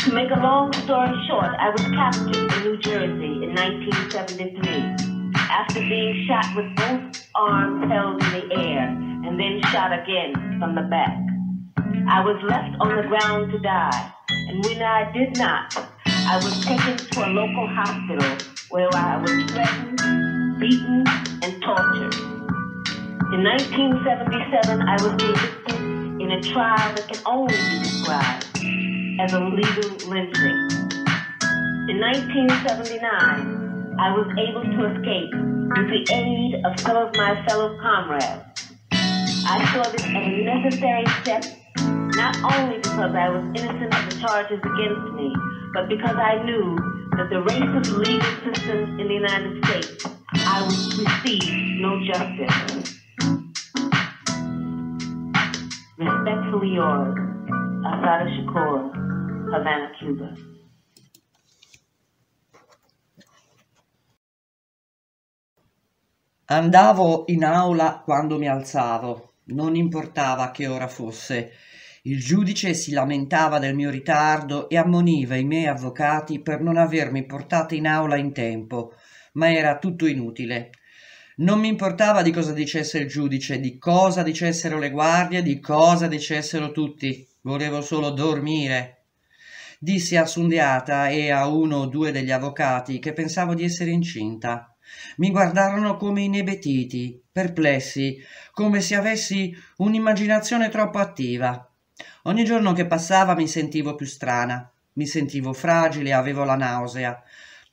To make a long story short, I was captured in New Jersey in 1973 after being shot with both arms held in the air and then shot again from the back. I was left on the ground to die, and when I did not, I was taken to a local hospital where I was threatened, beaten, and tortured. In 1977, I was released in a trial that can only be described as a legal lynching. In 1979, I was able to escape with the aid of some of my fellow comrades. I saw this as a necessary step, not only because I was innocent of the charges against me, but because I knew that the racist legal system in the United States, I would receive no justice. Respectfully yours, Asada Shakur, Havana, Cuba. Andavo in aula quando mi alzavo, non importava che ora fosse. Il giudice si lamentava del mio ritardo e ammoniva i miei avvocati per non avermi portato in aula in tempo, ma era tutto inutile. Non mi importava di cosa dicesse il giudice, di cosa dicessero le guardie, di cosa dicessero tutti. Volevo solo dormire. Dissi a Sundiata e a uno o due degli avvocati che pensavo di essere incinta. Mi guardarono come inebetiti, perplessi, come se avessi un'immaginazione troppo attiva. Ogni giorno che passava mi sentivo più strana, mi sentivo fragile, avevo la nausea.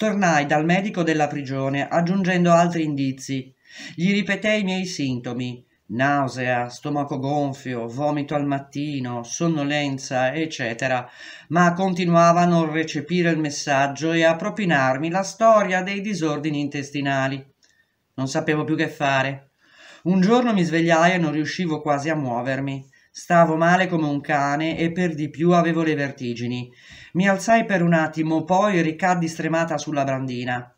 Tornai dal medico della prigione aggiungendo altri indizi. Gli ripetei i miei sintomi nausea, stomaco gonfio, vomito al mattino, sonnolenza, eccetera, ma continuava a non recepire il messaggio e a propinarmi la storia dei disordini intestinali. Non sapevo più che fare. Un giorno mi svegliai e non riuscivo quasi a muovermi. Stavo male come un cane e per di più avevo le vertigini. Mi alzai per un attimo, poi ricaddi stremata sulla brandina.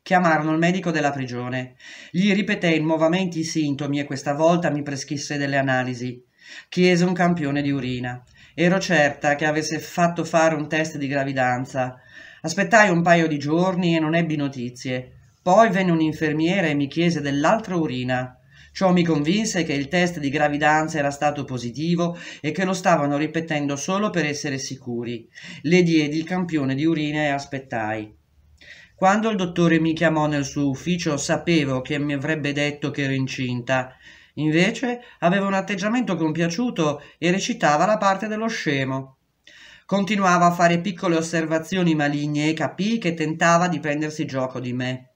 Chiamarono il medico della prigione. Gli ripetei nuovamente i sintomi e questa volta mi prescrisse delle analisi. Chiese un campione di urina. Ero certa che avesse fatto fare un test di gravidanza. Aspettai un paio di giorni e non ebbi notizie. Poi venne un infermiere e mi chiese dell'altra urina. Ciò mi convinse che il test di gravidanza era stato positivo e che lo stavano ripetendo solo per essere sicuri. Le diedi il campione di urina e aspettai. Quando il dottore mi chiamò nel suo ufficio sapevo che mi avrebbe detto che ero incinta. Invece aveva un atteggiamento compiaciuto e recitava la parte dello scemo. Continuava a fare piccole osservazioni maligne e capii che tentava di prendersi gioco di me.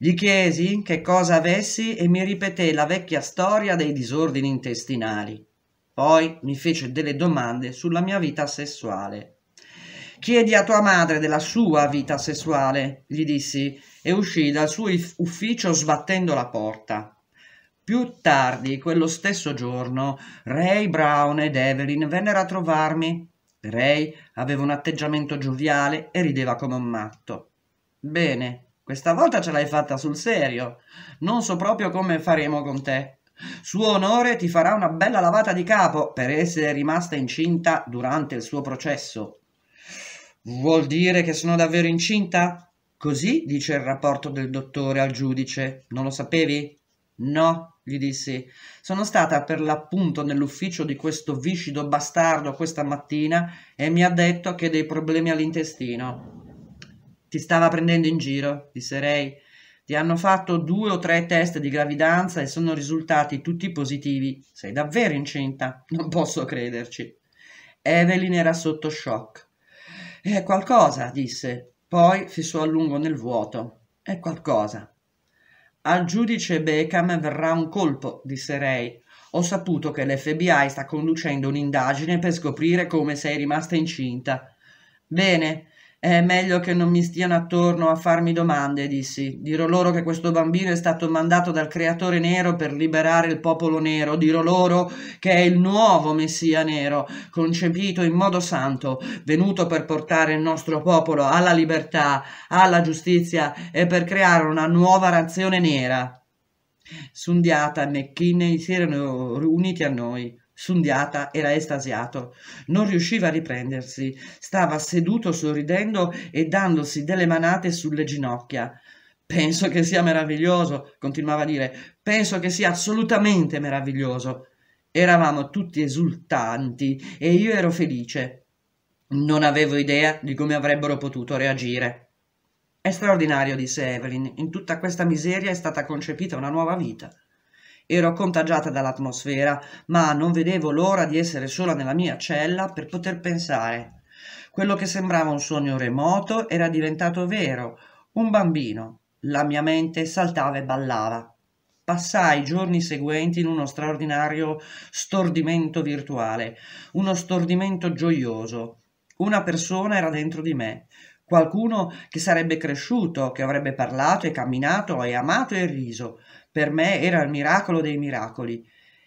Gli chiesi che cosa avessi e mi ripeté la vecchia storia dei disordini intestinali. Poi mi fece delle domande sulla mia vita sessuale. Chiedi a tua madre della sua vita sessuale, gli dissi, e uscì dal suo ufficio sbattendo la porta. Più tardi, quello stesso giorno, Ray Brown ed Evelyn vennero a trovarmi. Ray aveva un atteggiamento gioviale e rideva come un matto. Bene, questa volta ce l'hai fatta sul serio. Non so proprio come faremo con te. Suo onore ti farà una bella lavata di capo per essere rimasta incinta durante il suo processo. Vuol dire che sono davvero incinta? Così dice il rapporto del dottore al giudice. Non lo sapevi? No, gli dissi. Sono stata per l'appunto nell'ufficio di questo viscido bastardo questa mattina e mi ha detto che dei problemi all'intestino. Ti stava prendendo in giro, disse Ray. Ti hanno fatto due o tre test di gravidanza e sono risultati tutti positivi. Sei davvero incinta? Non posso crederci. Evelyn era sotto shock. È qualcosa, disse. Poi fissò a lungo nel vuoto. È qualcosa. Al giudice Beckham verrà un colpo, disse Ray. Ho saputo che l'FBI sta conducendo un'indagine per scoprire come sei rimasta incinta. Bene, è meglio che non mi stiano attorno a farmi domande, dissi. Dirò loro che questo bambino è stato mandato dal creatore nero per liberare il popolo nero. Dirò loro che è il nuovo messia nero, concepito in modo santo, venuto per portare il nostro popolo alla libertà, alla giustizia e per creare una nuova nazione nera. Sundiata e McKinney si erano riuniti a noi. Sundiata era estasiato. Non riusciva a riprendersi. Stava seduto sorridendo e dandosi delle manate sulle ginocchia. Penso che sia meraviglioso, continuava a dire. Penso che sia assolutamente meraviglioso. Eravamo tutti esultanti e io ero felice. Non avevo idea di come avrebbero potuto reagire. È straordinario, disse Evelyn. In tutta questa miseria è stata concepita una nuova vita. Ero contagiata dall'atmosfera, ma non vedevo l'ora di essere sola nella mia cella per poter pensare. Quello che sembrava un sogno remoto era diventato vero, un bambino. La mia mente saltava e ballava. Passai i giorni seguenti in uno straordinario stordimento virtuale, uno stordimento gioioso. Una persona era dentro di me, qualcuno che sarebbe cresciuto, che avrebbe parlato e camminato e amato e riso, per me era il miracolo dei miracoli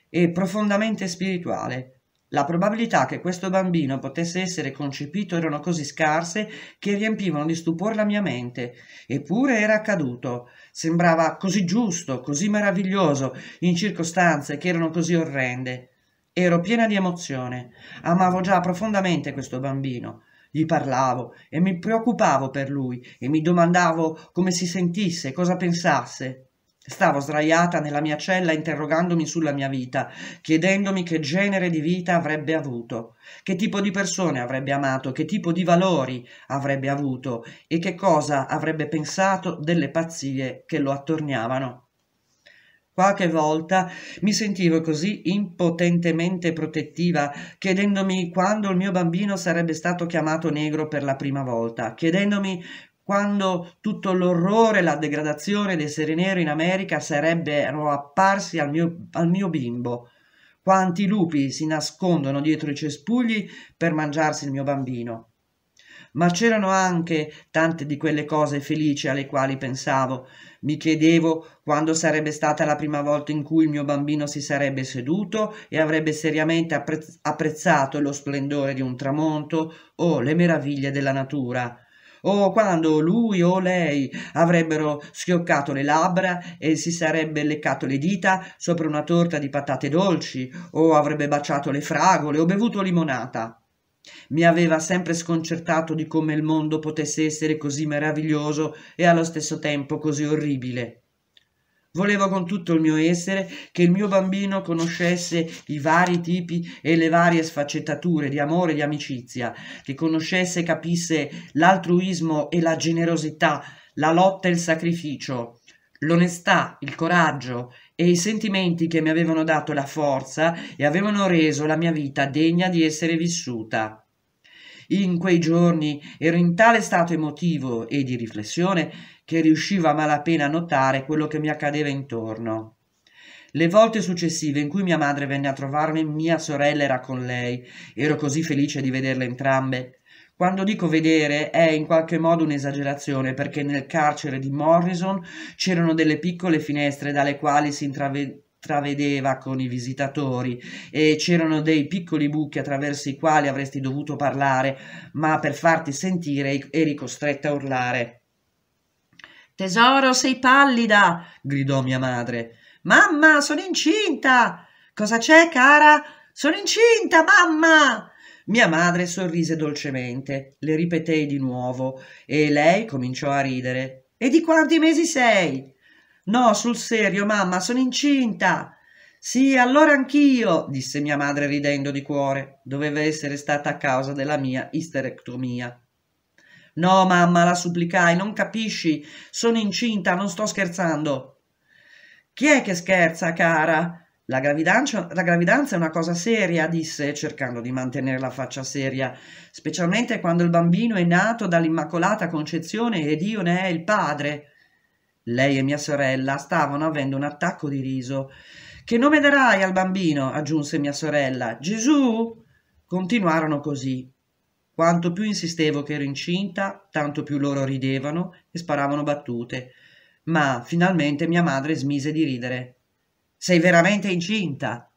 e profondamente spirituale. La probabilità che questo bambino potesse essere concepito erano così scarse che riempivano di stupore la mia mente. Eppure era accaduto. Sembrava così giusto, così meraviglioso, in circostanze che erano così orrende. Ero piena di emozione. Amavo già profondamente questo bambino. Gli parlavo e mi preoccupavo per lui e mi domandavo come si sentisse, cosa pensasse. Stavo sdraiata nella mia cella interrogandomi sulla mia vita, chiedendomi che genere di vita avrebbe avuto, che tipo di persone avrebbe amato, che tipo di valori avrebbe avuto e che cosa avrebbe pensato delle pazzie che lo attorniavano. Qualche volta mi sentivo così impotentemente protettiva, chiedendomi quando il mio bambino sarebbe stato chiamato negro per la prima volta, chiedendomi quando tutto l'orrore e la degradazione dei seri in America sarebbero apparsi al mio, al mio bimbo. Quanti lupi si nascondono dietro i cespugli per mangiarsi il mio bambino ma c'erano anche tante di quelle cose felici alle quali pensavo. Mi chiedevo quando sarebbe stata la prima volta in cui il mio bambino si sarebbe seduto e avrebbe seriamente apprezzato lo splendore di un tramonto o le meraviglie della natura o quando lui o lei avrebbero schioccato le labbra e si sarebbe leccato le dita sopra una torta di patate dolci, o avrebbe baciato le fragole o bevuto limonata. Mi aveva sempre sconcertato di come il mondo potesse essere così meraviglioso e allo stesso tempo così orribile. Volevo con tutto il mio essere che il mio bambino conoscesse i vari tipi e le varie sfaccettature di amore e di amicizia, che conoscesse e capisse l'altruismo e la generosità, la lotta e il sacrificio, l'onestà, il coraggio e i sentimenti che mi avevano dato la forza e avevano reso la mia vita degna di essere vissuta. In quei giorni ero in tale stato emotivo e di riflessione che riuscivo a malapena a notare quello che mi accadeva intorno. Le volte successive in cui mia madre venne a trovarmi, mia sorella era con lei. Ero così felice di vederle entrambe. Quando dico vedere è in qualche modo un'esagerazione perché nel carcere di Morrison c'erano delle piccole finestre dalle quali si intravedeva con i visitatori e c'erano dei piccoli buchi attraverso i quali avresti dovuto parlare, ma per farti sentire eri costretta a urlare. Tesoro, sei pallida! gridò mia madre. Mamma, sono incinta! Cosa c'è, cara? Sono incinta, mamma! Mia madre sorrise dolcemente, le ripetei di nuovo e lei cominciò a ridere. E di quanti mesi sei? No, sul serio, mamma, sono incinta. Sì, allora anch'io, disse mia madre ridendo di cuore. Doveva essere stata a causa della mia isterectomia. No, mamma, la supplicai, non capisci? Sono incinta, non sto scherzando. Chi è che scherza, cara? La gravidanza, la gravidanza, è una cosa seria, disse, cercando di mantenere la faccia seria, specialmente quando il bambino è nato dall'Immacolata Concezione ed io ne è il padre. Lei e mia sorella stavano avendo un attacco di riso. Che nome darai al bambino? aggiunse mia sorella. Gesù? Continuarono così. Quanto più insistevo che ero incinta, tanto più loro ridevano e sparavano battute. Ma finalmente mia madre smise di ridere. Sei veramente incinta?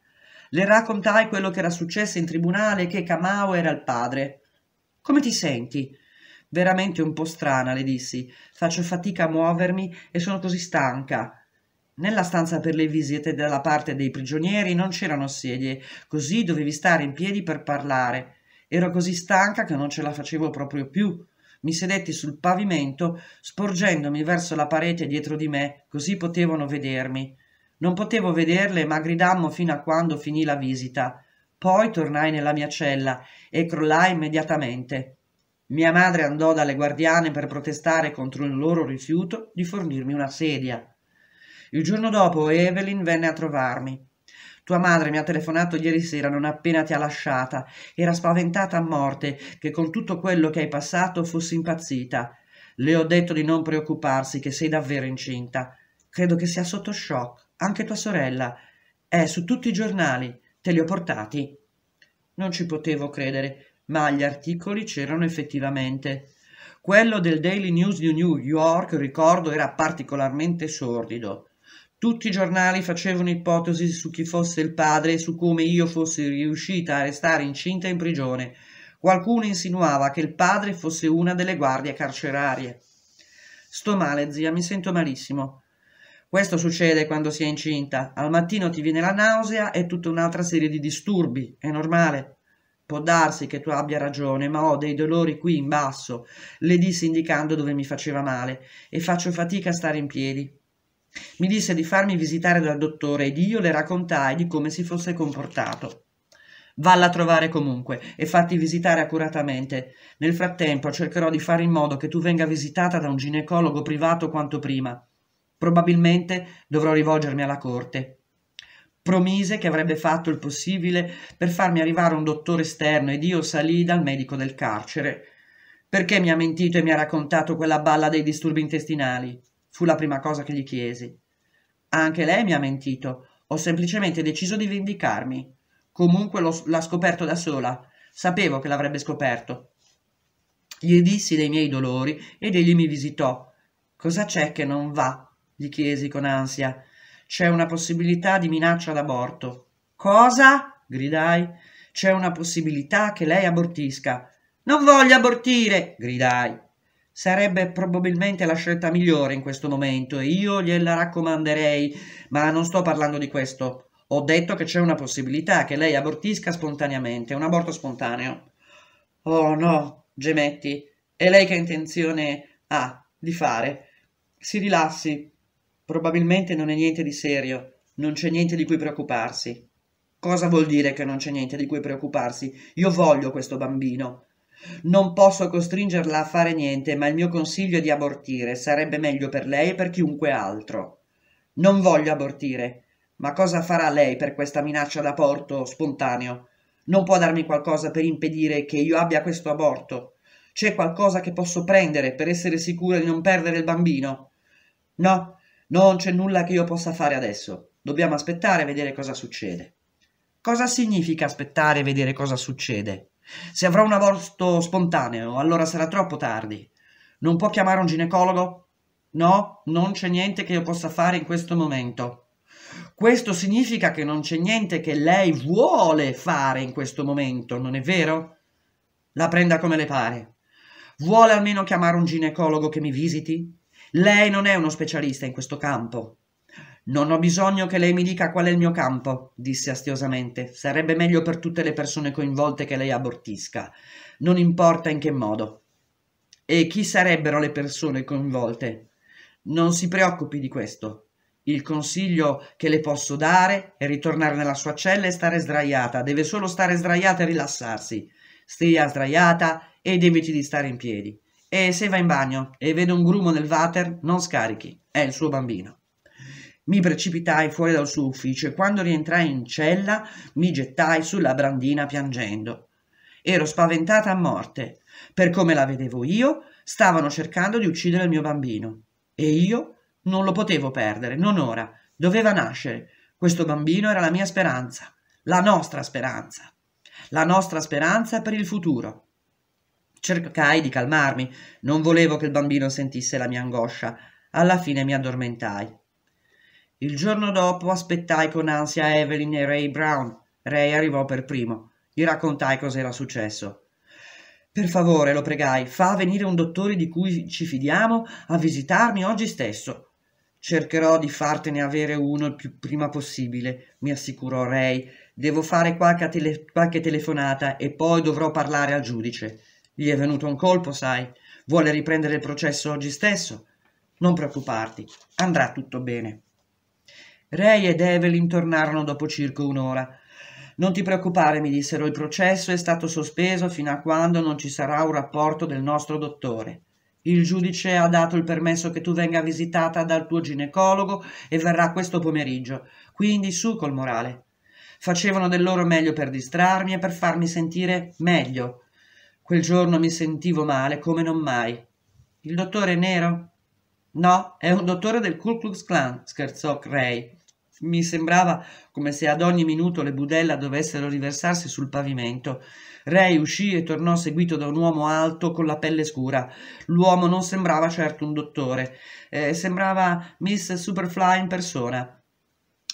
Le raccontai quello che era successo in tribunale e che Camao era il padre. Come ti senti? Veramente un po' strana, le dissi. Faccio fatica a muovermi e sono così stanca. Nella stanza per le visite dalla parte dei prigionieri non c'erano sedie, così dovevi stare in piedi per parlare. Ero così stanca che non ce la facevo proprio più. Mi sedetti sul pavimento, sporgendomi verso la parete dietro di me, così potevano vedermi. Non potevo vederle, ma gridammo fino a quando finì la visita. Poi tornai nella mia cella e crollai immediatamente. Mia madre andò dalle guardiane per protestare contro il loro rifiuto di fornirmi una sedia. Il giorno dopo Evelyn venne a trovarmi. Tua madre mi ha telefonato ieri sera non appena ti ha lasciata. Era spaventata a morte che con tutto quello che hai passato fossi impazzita. Le ho detto di non preoccuparsi, che sei davvero incinta. Credo che sia sotto shock. Anche tua sorella. È su tutti i giornali. Te li ho portati? Non ci potevo credere, ma gli articoli c'erano effettivamente. Quello del Daily News di New York, ricordo, era particolarmente sordido. Tutti i giornali facevano ipotesi su chi fosse il padre e su come io fossi riuscita a restare incinta in prigione. Qualcuno insinuava che il padre fosse una delle guardie carcerarie. Sto male, zia, mi sento malissimo. Questo succede quando si è incinta. Al mattino ti viene la nausea e tutta un'altra serie di disturbi. È normale. Può darsi che tu abbia ragione, ma ho dei dolori qui in basso, le dissi indicando dove mi faceva male, e faccio fatica a stare in piedi. Mi disse di farmi visitare dal dottore ed io le raccontai di come si fosse comportato. Valla a trovare comunque e fatti visitare accuratamente. Nel frattempo cercherò di fare in modo che tu venga visitata da un ginecologo privato quanto prima. Probabilmente dovrò rivolgermi alla corte. Promise che avrebbe fatto il possibile per farmi arrivare un dottore esterno ed io salì dal medico del carcere. Perché mi ha mentito e mi ha raccontato quella balla dei disturbi intestinali? fu la prima cosa che gli chiesi. Anche lei mi ha mentito, ho semplicemente deciso di vendicarmi. Comunque l'ha scoperto da sola, sapevo che l'avrebbe scoperto. Gli dissi dei miei dolori ed egli mi visitò. Cosa c'è che non va? gli chiesi con ansia. C'è una possibilità di minaccia d'aborto. Cosa? gridai. C'è una possibilità che lei abortisca. Non voglio abortire, gridai sarebbe probabilmente la scelta migliore in questo momento e io gliela raccomanderei, ma non sto parlando di questo. Ho detto che c'è una possibilità che lei abortisca spontaneamente, un aborto spontaneo. Oh no, gemetti, e lei che intenzione ha di fare? Si rilassi, probabilmente non è niente di serio, non c'è niente di cui preoccuparsi. Cosa vuol dire che non c'è niente di cui preoccuparsi? Io voglio questo bambino. Non posso costringerla a fare niente, ma il mio consiglio è di abortire, sarebbe meglio per lei e per chiunque altro. Non voglio abortire, ma cosa farà lei per questa minaccia d'aborto spontaneo? Non può darmi qualcosa per impedire che io abbia questo aborto? C'è qualcosa che posso prendere per essere sicura di non perdere il bambino? No, non c'è nulla che io possa fare adesso. Dobbiamo aspettare e vedere cosa succede. Cosa significa aspettare e vedere cosa succede? Se avrò un aborto spontaneo, allora sarà troppo tardi. Non può chiamare un ginecologo? No, non c'è niente che io possa fare in questo momento. Questo significa che non c'è niente che lei vuole fare in questo momento, non è vero? La prenda come le pare. Vuole almeno chiamare un ginecologo che mi visiti? Lei non è uno specialista in questo campo. Non ho bisogno che lei mi dica qual è il mio campo, disse astiosamente. Sarebbe meglio per tutte le persone coinvolte che lei abortisca. Non importa in che modo. E chi sarebbero le persone coinvolte? Non si preoccupi di questo. Il consiglio che le posso dare è ritornare nella sua cella e stare sdraiata. Deve solo stare sdraiata e rilassarsi. Stia sdraiata ed eviti di stare in piedi. E se va in bagno e vede un grumo nel water, non scarichi. È il suo bambino. Mi precipitai fuori dal suo ufficio e quando rientrai in cella mi gettai sulla brandina piangendo. Ero spaventata a morte. Per come la vedevo io, stavano cercando di uccidere il mio bambino. E io non lo potevo perdere, non ora. Doveva nascere. Questo bambino era la mia speranza, la nostra speranza, la nostra speranza per il futuro. Cercai di calmarmi, non volevo che il bambino sentisse la mia angoscia. Alla fine mi addormentai. Il giorno dopo aspettai con ansia Evelyn e Ray Brown. Ray arrivò per primo. Gli raccontai cos'era successo. Per favore, lo pregai, fa venire un dottore di cui ci fidiamo a visitarmi oggi stesso. Cercherò di fartene avere uno il più prima possibile, mi assicurò Ray. Devo fare qualche, tele- qualche telefonata e poi dovrò parlare al giudice. Gli è venuto un colpo, sai. Vuole riprendere il processo oggi stesso? Non preoccuparti, andrà tutto bene. Ray ed Evelyn tornarono dopo circa un'ora. Non ti preoccupare, mi dissero, il processo è stato sospeso fino a quando non ci sarà un rapporto del nostro dottore. Il giudice ha dato il permesso che tu venga visitata dal tuo ginecologo e verrà questo pomeriggio. Quindi su col morale. Facevano del loro meglio per distrarmi e per farmi sentire meglio. Quel giorno mi sentivo male come non mai. Il dottore è nero? No, è un dottore del Ku Klux Klan, scherzò Cray. Mi sembrava come se ad ogni minuto le budella dovessero riversarsi sul pavimento. Ray uscì e tornò seguito da un uomo alto con la pelle scura. L'uomo non sembrava certo un dottore, eh, sembrava Miss Superfly in persona.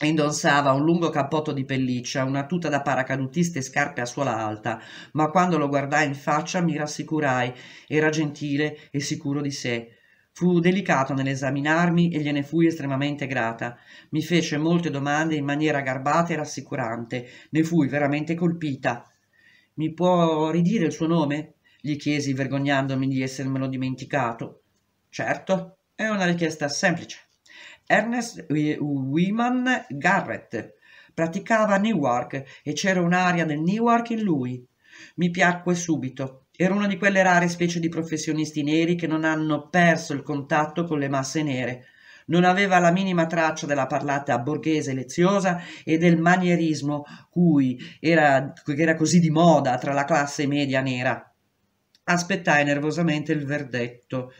Indossava un lungo cappotto di pelliccia, una tuta da paracadutista e scarpe a suola alta, ma quando lo guardai in faccia mi rassicurai. Era gentile e sicuro di sé. Fu delicato nell'esaminarmi e gliene fui estremamente grata. Mi fece molte domande in maniera garbata e rassicurante. Ne fui veramente colpita. Mi può ridire il suo nome? gli chiesi vergognandomi di essermelo dimenticato. Certo, è una richiesta semplice. Ernest Wiman Garrett praticava a Newark e c'era un'aria del Newark in lui. Mi piacque subito. Era una di quelle rare specie di professionisti neri che non hanno perso il contatto con le masse nere. Non aveva la minima traccia della parlata borghese leziosa e del manierismo cui era, era così di moda tra la classe media nera. Aspettai nervosamente il verdetto.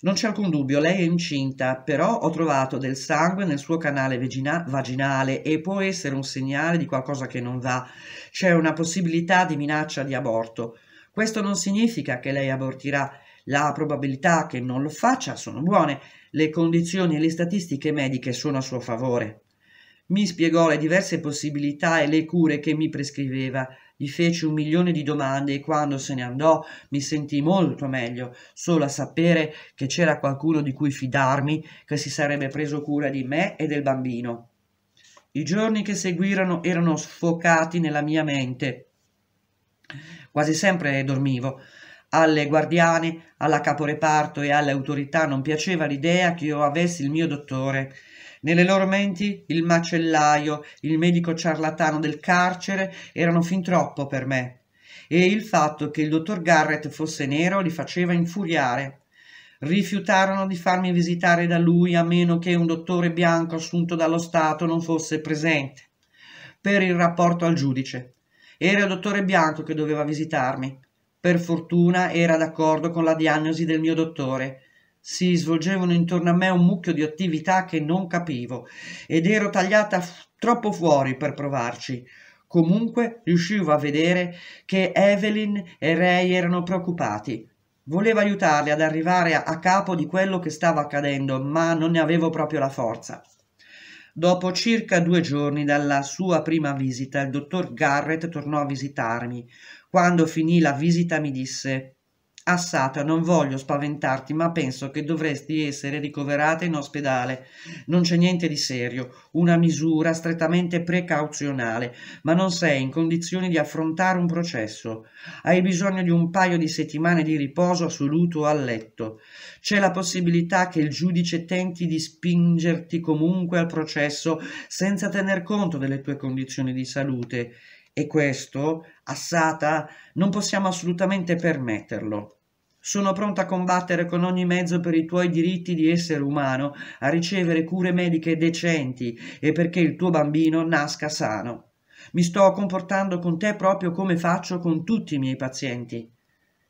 Non c'è alcun dubbio, lei è incinta, però ho trovato del sangue nel suo canale vagina- vaginale e può essere un segnale di qualcosa che non va. C'è una possibilità di minaccia di aborto. Questo non significa che lei abortirà, la probabilità che non lo faccia sono buone, le condizioni e le statistiche mediche sono a suo favore. Mi spiegò le diverse possibilità e le cure che mi prescriveva, gli feci un milione di domande e quando se ne andò mi sentì molto meglio, solo a sapere che c'era qualcuno di cui fidarmi, che si sarebbe preso cura di me e del bambino. I giorni che seguirono erano sfocati nella mia mente quasi sempre dormivo. Alle guardiane, alla caporeparto e alle autorità non piaceva l'idea che io avessi il mio dottore. Nelle loro menti il macellaio, il medico ciarlatano del carcere erano fin troppo per me. E il fatto che il dottor Garrett fosse nero li faceva infuriare. Rifiutarono di farmi visitare da lui a meno che un dottore bianco assunto dallo Stato non fosse presente. Per il rapporto al giudice. Era il dottore Bianco che doveva visitarmi. Per fortuna era d'accordo con la diagnosi del mio dottore. Si svolgevano intorno a me un mucchio di attività che non capivo ed ero tagliata f- troppo fuori per provarci. Comunque riuscivo a vedere che Evelyn e Ray erano preoccupati. Volevo aiutarli ad arrivare a capo di quello che stava accadendo, ma non ne avevo proprio la forza. Dopo circa due giorni dalla sua prima visita, il dottor Garrett tornò a visitarmi. Quando finì la visita mi disse Assata, non voglio spaventarti, ma penso che dovresti essere ricoverata in ospedale. Non c'è niente di serio, una misura strettamente precauzionale, ma non sei in condizioni di affrontare un processo. Hai bisogno di un paio di settimane di riposo assoluto a letto. C'è la possibilità che il giudice tenti di spingerti comunque al processo senza tener conto delle tue condizioni di salute. E questo, Assata, non possiamo assolutamente permetterlo. Sono pronto a combattere con ogni mezzo per i tuoi diritti di essere umano, a ricevere cure mediche decenti e perché il tuo bambino nasca sano. Mi sto comportando con te proprio come faccio con tutti i miei pazienti.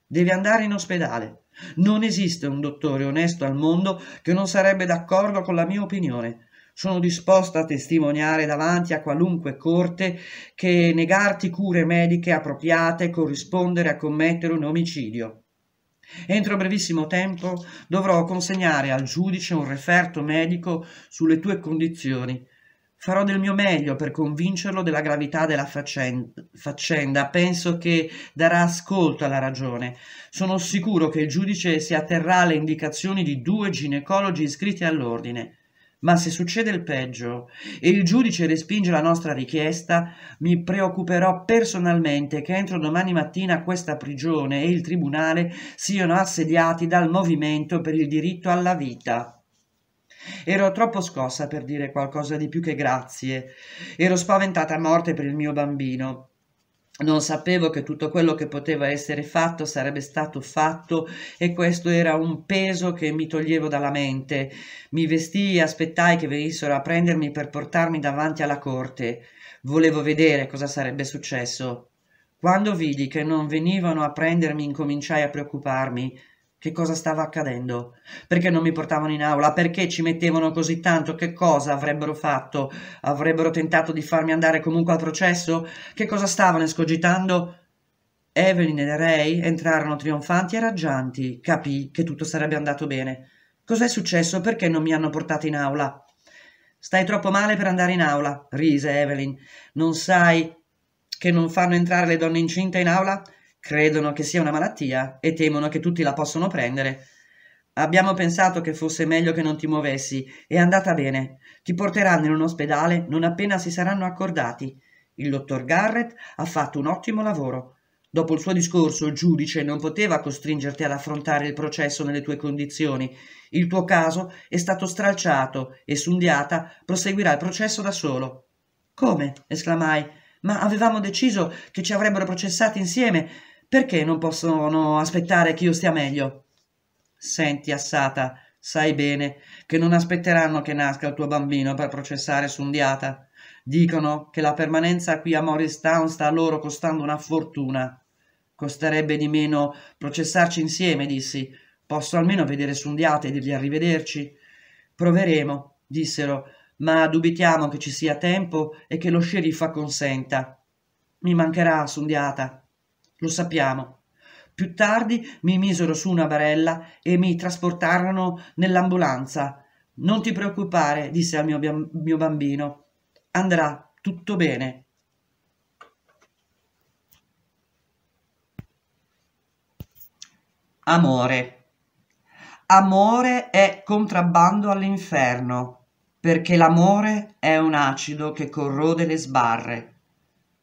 Devi andare in ospedale. Non esiste un dottore onesto al mondo che non sarebbe d'accordo con la mia opinione. Sono disposta a testimoniare davanti a qualunque corte che negarti cure mediche appropriate corrispondere a commettere un omicidio. Entro brevissimo tempo dovrò consegnare al giudice un referto medico sulle tue condizioni. Farò del mio meglio per convincerlo della gravità della faccenda. Penso che darà ascolto alla ragione. Sono sicuro che il giudice si atterrà alle indicazioni di due ginecologi iscritti all'ordine. Ma se succede il peggio e il giudice respinge la nostra richiesta, mi preoccuperò personalmente che entro domani mattina questa prigione e il tribunale siano assediati dal movimento per il diritto alla vita. Ero troppo scossa per dire qualcosa di più che grazie. Ero spaventata a morte per il mio bambino. Non sapevo che tutto quello che poteva essere fatto sarebbe stato fatto e questo era un peso che mi toglievo dalla mente. Mi vestii e aspettai che venissero a prendermi per portarmi davanti alla corte. Volevo vedere cosa sarebbe successo. Quando vidi che non venivano a prendermi incominciai a preoccuparmi. Che cosa stava accadendo? Perché non mi portavano in aula? Perché ci mettevano così tanto? Che cosa avrebbero fatto? Avrebbero tentato di farmi andare comunque al processo? Che cosa stavano escogitando? Evelyn e Ray entrarono trionfanti e raggianti. Capì che tutto sarebbe andato bene. Cos'è successo? Perché non mi hanno portato in aula? Stai troppo male per andare in aula, rise Evelyn. Non sai che non fanno entrare le donne incinte in aula? credono che sia una malattia e temono che tutti la possano prendere. Abbiamo pensato che fosse meglio che non ti muovessi. È andata bene. Ti porteranno in un ospedale non appena si saranno accordati. Il dottor Garrett ha fatto un ottimo lavoro. Dopo il suo discorso, il giudice non poteva costringerti ad affrontare il processo nelle tue condizioni. Il tuo caso è stato stralciato e Sundiata proseguirà il processo da solo. Come? esclamai. Ma avevamo deciso che ci avrebbero processati insieme perché non possono aspettare che io stia meglio? Senti, Assata, sai bene che non aspetteranno che nasca il tuo bambino per processare su undiata. Dicono che la permanenza qui a Morristown sta loro costando una fortuna. Costerebbe di meno processarci insieme, dissi. Posso almeno vedere Sundiata e dirgli arrivederci? Proveremo, dissero, ma dubitiamo che ci sia tempo e che lo sceriffo consenta. Mi mancherà Sundiata. Lo sappiamo. Più tardi mi misero su una barella e mi trasportarono nell'ambulanza. Non ti preoccupare, disse al mio, mio bambino. Andrà tutto bene. Amore. Amore è contrabbando all'inferno, perché l'amore è un acido che corrode le sbarre.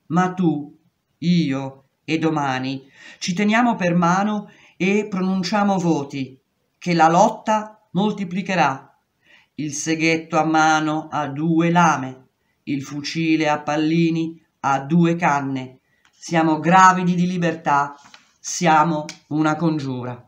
Ma tu, io, e domani ci teniamo per mano e pronunciamo voti che la lotta moltiplicherà. Il seghetto a mano a due lame, il fucile a pallini a due canne. Siamo gravidi di libertà, siamo una congiura.